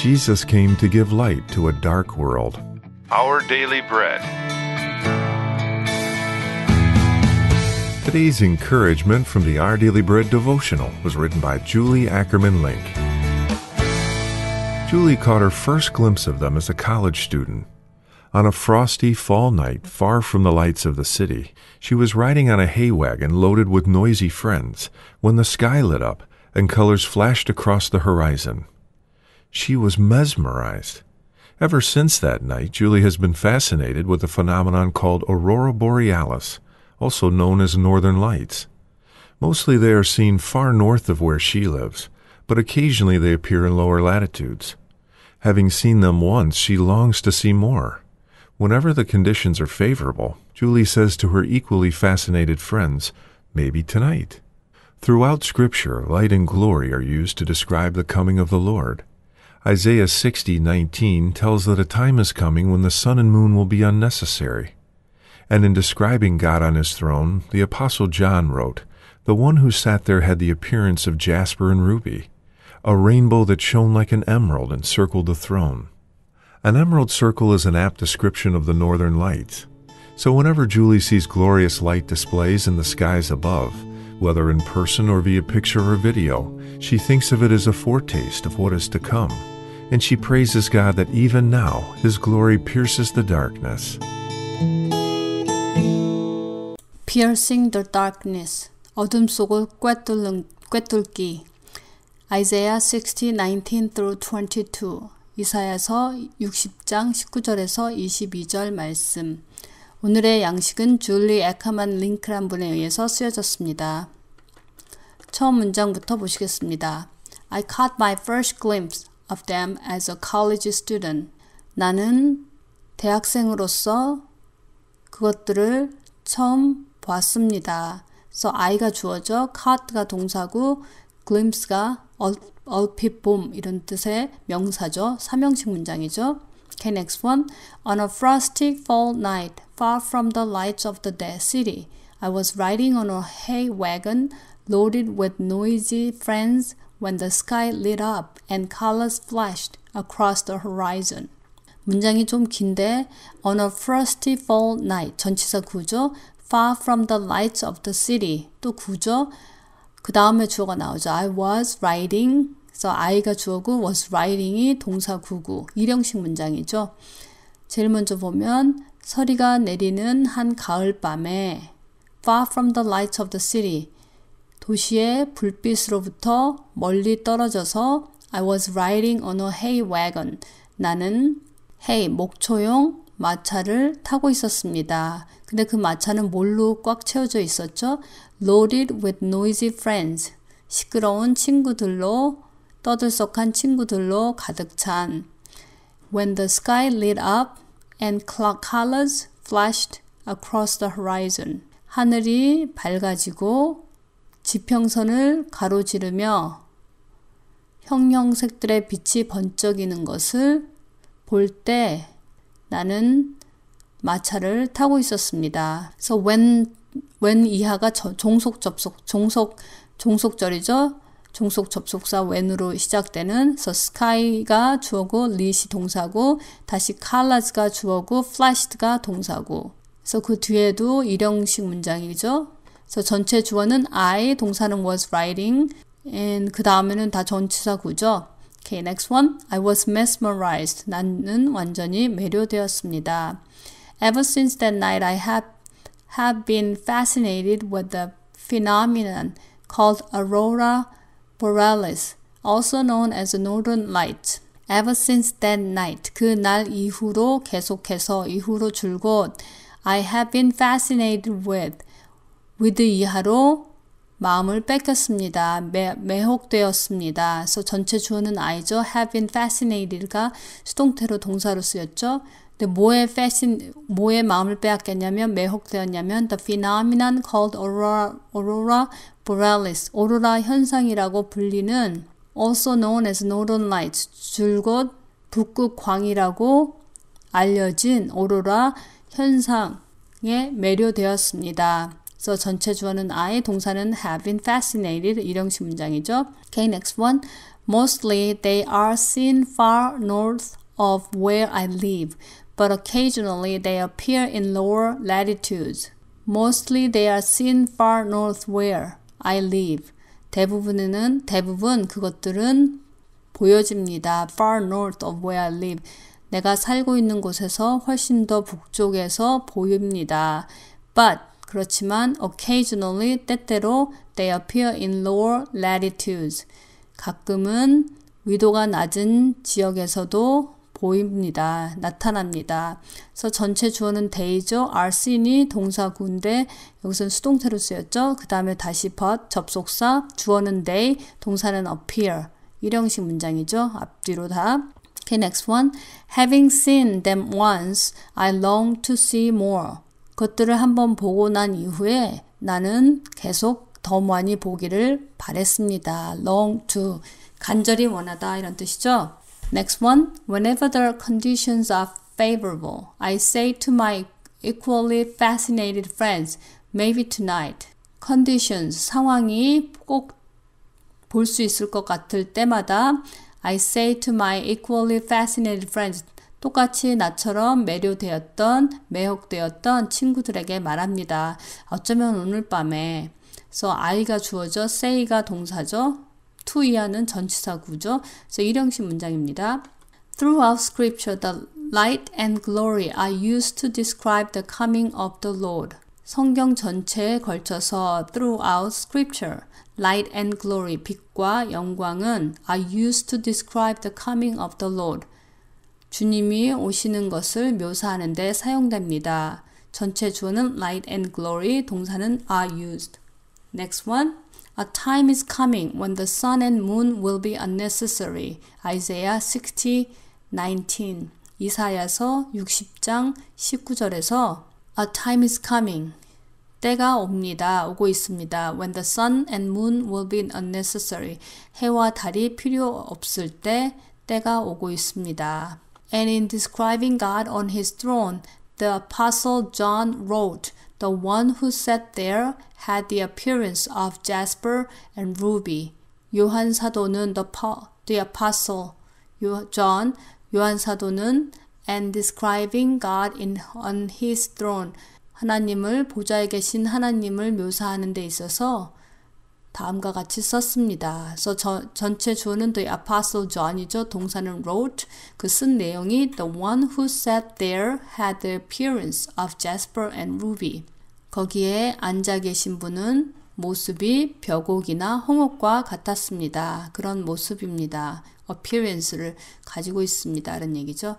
Jesus came to give light to a dark world. Our Daily Bread. Today's encouragement from the Our Daily Bread devotional was written by Julie Ackerman Link. Julie caught her first glimpse of them as a college student. On a frosty fall night, far from the lights of the city, she was riding on a hay wagon loaded with noisy friends when the sky lit up and colors flashed across the horizon. She was mesmerized. Ever since that night, Julie has been fascinated with a phenomenon called aurora borealis, also known as northern lights. Mostly they are seen far north of where she lives, but occasionally they appear in lower latitudes. Having seen them once, she longs to see more. Whenever the conditions are favorable, Julie says to her equally fascinated friends, maybe tonight. Throughout Scripture, light and glory are used to describe the coming of the Lord. Isaiah 60:19 tells that a time is coming when the sun and moon will be unnecessary. And in describing God on his throne, the apostle John wrote, "The one who sat there had the appearance of jasper and ruby, a rainbow that shone like an emerald encircled the throne." An emerald circle is an apt description of the northern lights. So whenever Julie sees glorious light displays in the skies above, whether in person or via picture or video, she thinks of it as a foretaste of what is to come. and she praises God that even now His glory pierces the darkness. Piercing the darkness. 어둠 속을 꿰뚫는, 꿰뚫기. Isaiah 60:19 through 22. 이사야서 60장 19절에서 22절 말씀. 오늘의 양식은 줄리 에카만 링크란 분에 의해서 쓰여졌습니다. 처음 문장부터 보시겠습니다. I caught my first glimpse of them as a college student. 나는 대학생으로서 그것들을 처음 봤습니다. 그래서 가 주어져 카트가 동사고 glimpse가 얼핏 봄 이런 뜻의 명사죠. 삼형식 문장이죠. Okay, next one. On a frosty fall night, far from the lights of the dead city, I was riding on a hay wagon loaded with noisy friends when the sky lit up and colors flashed across the horizon. 문장이 좀 긴데 on a frosty fall night 전치사 구조 far from the lights of the city 또 구조 그 다음에 주어가 나오죠. I was riding 그래 I가 주어고 was riding이 동사 구구 일형식 문장이죠. 제일 먼저 보면 서리가 내리는 한 가을 밤에 far from the lights of the city 도시의 불빛으로부터 멀리 떨어져서 I was riding on a hay wagon. 나는 hay, 목초용 마차를 타고 있었습니다. 근데 그 마차는 뭘로 꽉 채워져 있었죠? Loaded with noisy friends. 시끄러운 친구들로, 떠들썩한 친구들로 가득 찬. When the sky lit up and clock colors flashed across the horizon. 하늘이 밝아지고 지평선을 가로지르며 형형색들의 빛이 번쩍이는 것을 볼 때 나는 마차를 타고 있었습니다. 그래서 when when 이하가 저, 종속 접속 종속 종속절이죠. 종속 접속사 when으로 시작되는 so sky가 주어고 l e a s 동사고 다시 colors가 주어고 flashed가 동사고 그래서 그 뒤에도 일형식 문장이죠. 그래서 전체 주어는 I, 동사는 was writing, and 그 다음에는 다 전치사 구죠. Okay, next one. I was mesmerized. 나는 완전히 매료되었습니다. Ever since that night, I have, have been fascinated with the phenomenon called aurora borealis, also known as the northern light. Ever since that night, 그 날 이후로 계속해서 이후로 줄곧 I have been fascinated with with 이하로 마음을 뺏겼습니다. 매, 매혹되었습니다. 그래서 전체 주어는 I죠. have been fascinated가 수동태로 동사로 쓰였죠. 근데 뭐에 fascin, 뭐에 마음을 빼앗겼냐면 매혹되었냐면 the phenomenon called aurora, aurora borealis, 오로라 현상이라고 불리는 also known as northern lights, 줄곧 북극 광이라고 알려진 오로라 현상에 매료되었습니다. 그래서 전체 주어는 I, 동사는 have been fascinated 일형식 문장이죠. Okay, next one. Mostly they are seen far north of where I live, but occasionally they appear in lower latitudes. Mostly they are seen far north where I live. 대부분에는 대부분 그것들은 보여집니다. Far north of where I live. 내가 살고 있는 곳에서 훨씬 더 북쪽에서 보입니다. But 그렇지만 occasionally 때때로 they appear in lower latitudes. 가끔은 위도가 낮은 지역에서도 보입니다. 나타납니다. 그래서 전체 주어는 day죠. rcn이 동사구인데 여기서는 수동태로 쓰였죠. 그 다음에 다시 but 접속사 주어는 they 동사는 appear 일형식 문장이죠. 앞뒤로 다. Okay, next one. Having seen them once, I long to see more. 것들을 한번 보고 난 이후에 나는 계속 더 많이 보기를 바랬습니다. long to 간절히 원하다 이런 뜻이죠. Next one. Whenever the conditions are favorable, I say to my equally fascinated friends, maybe tonight. conditions 상황이 꼭 볼 수 있을 것 같을 때마다 I say to my equally fascinated friends 똑같이 나처럼 매료되었던, 매혹되었던 친구들에게 말합니다. 어쩌면 오늘 밤에 그래서 I가 주어져 say가 동사죠. to 이하는 전치사구죠. 그래서 일형식 문장입니다. Throughout scripture, the light and glory are used to describe the coming of the Lord. 성경 전체에 걸쳐서 throughout scripture, light and glory, 빛과 영광은 are used to describe the coming of the Lord. 주님이 오시는 것을 묘사하는 데 사용됩니다. 전체 주어는 light and glory, 동사는 are used. Next one. A time is coming when the sun and moon will be unnecessary. Isaiah 60, 19. 이사야서 60장 19절에서 A time is coming. 때가 옵니다. 오고 있습니다. When the sun and moon will be unnecessary. 해와 달이 필요 없을 때 때가 오고 있습니다. And in describing God on his throne, the Apostle John wrote, The one who sat there had the appearance of jasper and ruby. 요한 사도는 the, the Apostle John, 요한 사도는 and describing God in, on his throne. 하나님을 보좌에 계신 하나님을 묘사하는 데 있어서 다음과 같이 썼습니다. 그래서 저, 전체 주어는 the apostle John이죠. 동사는 wrote. 그 쓴 내용이 the one who sat there had the appearance of Jasper and Ruby. 거기에 앉아 계신 분은 모습이 벽옥이나 홍옥과 같았습니다. 그런 모습입니다. appearance를 가지고 있습니다. 라는 얘기죠.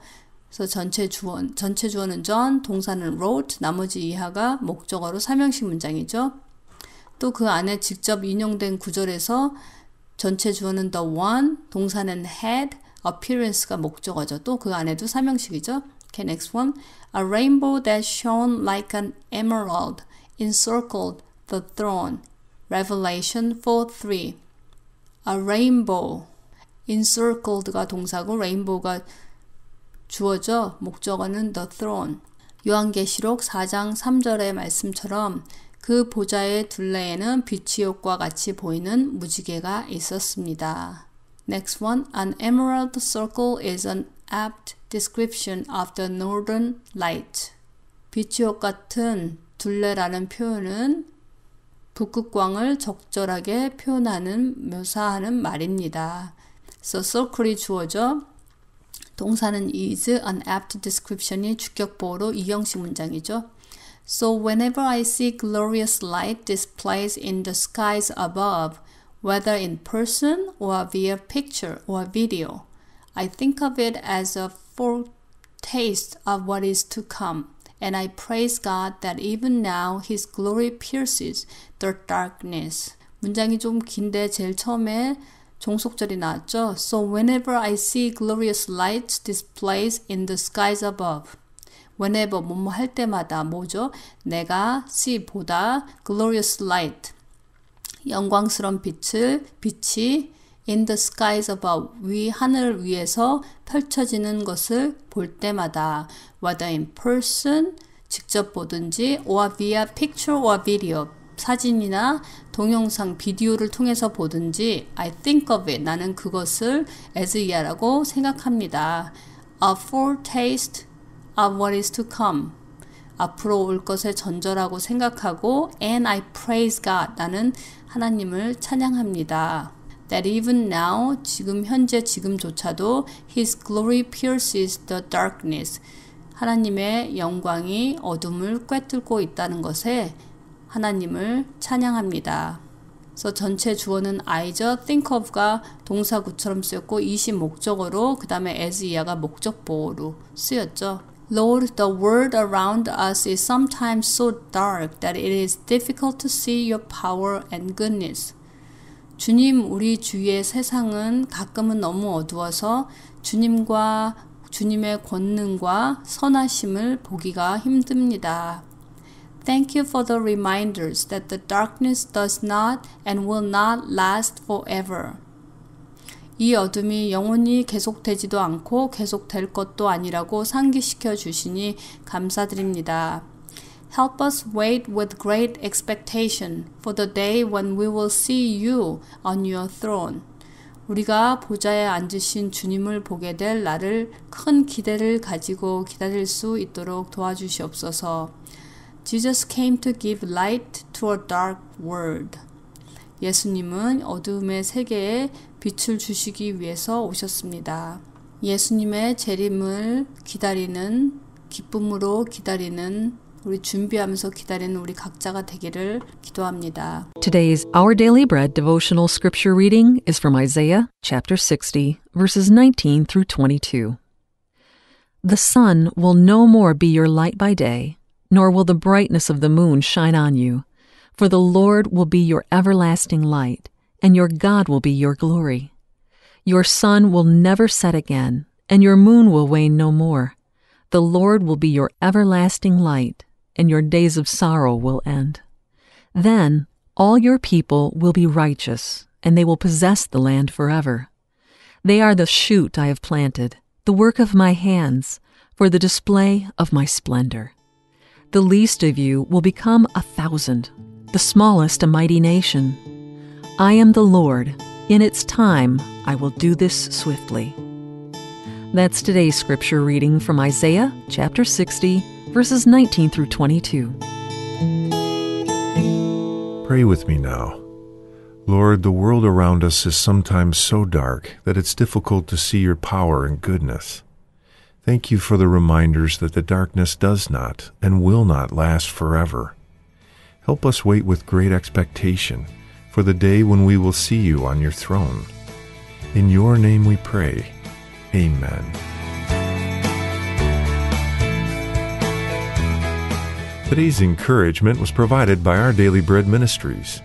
그래서 전체 주어, 전체 주어는 전, 동사는 wrote, 나머지 이하가 목적어로 삼형식 문장이죠. 또그 안에 직접 인용된 구절에서 전체 주어는 the one, 동사는 had, appearance가 목적어죠. 또 그 안에도 사명식이죠. Okay, next one. A rainbow that shone like an emerald encircled the throne. Revelation 4:3. A rainbow. encircled가 동사고 rainbow가 주어져 목적어는 the throne. 요한계시록 4장 3절의 말씀처럼 그 보좌의 둘레에는 빛이 옥과 같이 보이는 무지개가 있었습니다. Next one, an emerald circle is an apt description of the northern light. 빛이 옥 같은 둘레라는 표현은 북극광을 적절하게 표현하는 묘사하는 말입니다. So circle이 주어져 동사는 is, an apt description이 주격보호로 이형식 문장이죠. So whenever I see glorious light displays in the skies above, whether in person or via picture or video, I think of it as a foretaste of what is to come, and I praise God that even now His glory pierces the darkness. 문장이 좀 긴데 제일 처음에 종속절이 나왔죠. So whenever I see glorious light displays in the skies above. whenever 뭐뭐 할 때마다 뭐죠? 내가 see 보다 glorious light 영광스러운 빛을 빛이 in the skies above 위 하늘 위에서 펼쳐지는 것을 볼 때마다 whether in person 직접 보든지 or via picture or video 사진이나 동영상 비디오를 통해서 보든지 I think of it 나는 그것을 as 이하라고 생각합니다. A foretaste of what is to come. 앞으로 올 것을 전절하고 생각하고 and I praise God. 나는 하나님을 찬양합니다. That even now, 지금 현재 지금조차도 His glory pierces the darkness. 하나님의 영광이 어둠을 꿰뚫고 있다는 것에 하나님을 찬양합니다. 그래서 전체 주어는 I죠. think of가 동사구처럼 쓰였고 이시 목적어로 그 다음에 as 이하가 목적보어로 쓰였죠. Lord, the world around us is sometimes so dark that it is difficult to see your power and goodness. 주님, 우리 주위의 세상은 가끔은 너무 어두워서 주님과 주님의 권능과 선하심을 보기가 힘듭니다. Thank you for the reminders that the darkness does not and will not last forever. 이 어둠이 영원히 계속되지도 않고 계속될 것도 아니라고 상기시켜 주시니 감사드립니다. Help us wait with great expectation for the day when we will see you on your throne. 우리가 보좌에 앉으신 주님을 보게 될 날을 큰 기대를 가지고 기다릴 수 있도록 도와주시옵소서. Jesus came to give light to a dark world. 예수님은 어둠의 세계에 빛을 주시기 위해서 오셨습니다. 예수님의 재림을 기다리는 기쁨으로 기다리는 우리 준비하면서 기다리는 우리 각자가 되기를 기도합니다. Today's Our Daily Bread devotional scripture reading is from Isaiah chapter 60 verses 19 through 22. The sun will no more be your light by day, nor will the brightness of the moon shine on you, for the Lord will be your everlasting light and your God will be your glory. Your sun will never set again, and your moon will wane no more. The Lord will be your everlasting light, and your days of sorrow will end. Then all your people will be righteous, and they will possess the land forever. They are the shoot I have planted, the work of my hands, for the display of my splendor. The least of you will become a thousand, the smallest a mighty nation. I am the Lord. In its time, I will do this swiftly. That's today's scripture reading from Isaiah chapter 60, verses 19 through 22. Pray with me now. Lord, the world around us is sometimes so dark that it's difficult to see your power and goodness. Thank you for the reminders that the darkness does not and will not last forever. Help us wait with great expectation for the day when we will see you on your throne. In your name we pray. Amen. Today's encouragement was provided by our Daily Bread Ministries.